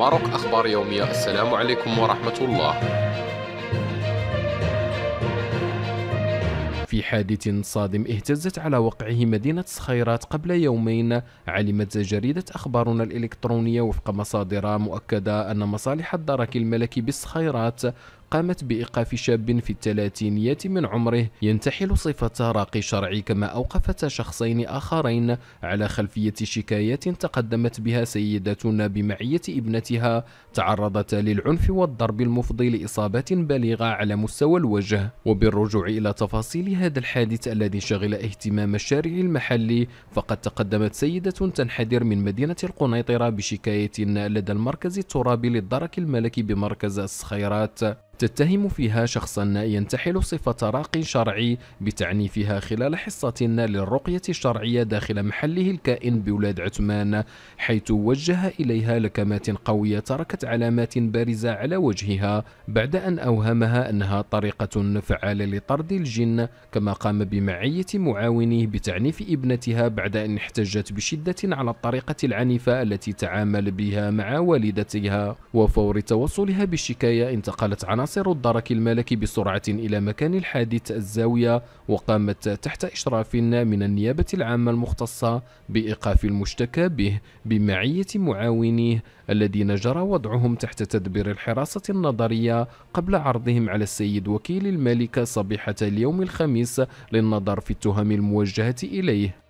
ماروك أخبار يومية السلام عليكم ورحمة الله في حادث صادم اهتزت على وقعه مدينة صخيرات قبل يومين علمت جريدة أخبارنا الإلكترونية وفق مصادر مؤكدة أن مصالح الدرك الملكي بالصخيرات قامت بإيقاف شاب في الثلاثينيات من عمره ينتحل صفة راقي شرعي كما أوقفت شخصين آخرين على خلفية شكايات تقدمت بها سيدتنا بمعية ابنتها تعرضتا للعنف والضرب المفضي لإصابات بليغة على مستوى الوجه وبالرجوع إلى تفاصيل هذا الحادث الذي شغل اهتمام الشارع المحلي فقد تقدمت سيدة تنحدر من مدينة القنيطرة بشكاية لدى المركز الترابي للدرك الملكي بمركز الصخيرات تتهم فيها شخصا ينتحل صفة راق شرعي بتعنيفها خلال حصة للرقية الشرعية داخل محله الكائن بولاد عثمان حيث وجه إليها لكمات قوية تركت علامات بارزة على وجهها بعد أن أوهمها أنها طريقة فعالة لطرد الجن كما قام بمعية معاونه بتعنيف ابنتها بعد أن احتجت بشدة على الطريقة العنيفة التي تعامل بها مع والدتها وفور توصلها بالشكاية انتقلت عناصر عناصر الدرك الملكي بسرعة إلى مكان الحادث الزاوية وقامت تحت إشراف من النيابة العامة المختصة بإيقاف المشتكى به بمعية معاونيه الذين جرى وضعهم تحت تدبير الحراسة النظرية قبل عرضهم على السيد وكيل الملك صبيحة اليوم الخميس للنظر في التهم الموجهة إليه